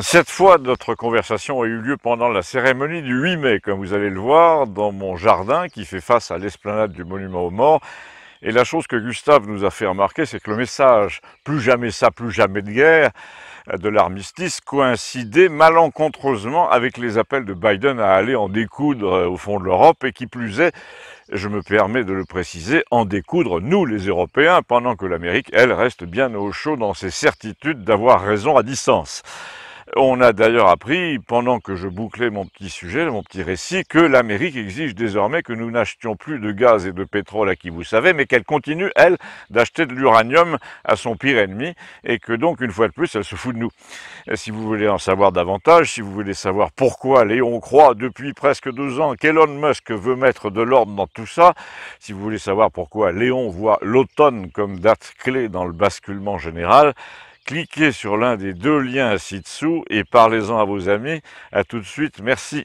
Cette fois, notre conversation a eu lieu pendant la cérémonie du 8 mai, comme vous allez le voir, dans mon jardin qui fait face à l'esplanade du monument aux morts. Et la chose que Gustave nous a fait remarquer, c'est que le message « plus jamais ça, plus jamais de guerre » de l'armistice coïncidait malencontreusement avec les appels de Biden à aller en découdre euh, au fond de l'Europe et qui plus est, je me permets de le préciser, en découdre nous les Européens pendant que l'Amérique, elle, reste bien au chaud dans ses certitudes d'avoir raison à distance. On a d'ailleurs appris, pendant que je bouclais mon petit sujet, mon petit récit, que l'Amérique exige désormais que nous n'achetions plus de gaz et de pétrole à qui vous savez, mais qu'elle continue, elle, d'acheter de l'uranium à son pire ennemi, et que donc, une fois de plus, elle se fout de nous. si vous voulez en savoir davantage, si vous voulez savoir pourquoi Léon croit depuis presque deux ans, qu'Elon Musk veut mettre de l'ordre dans tout ça, si vous voulez savoir pourquoi Léon voit l'automne comme date clé dans le basculement général, cliquez sur l'un des deux liens ci-dessous et parlez-en à vos amis. À tout de suite, merci.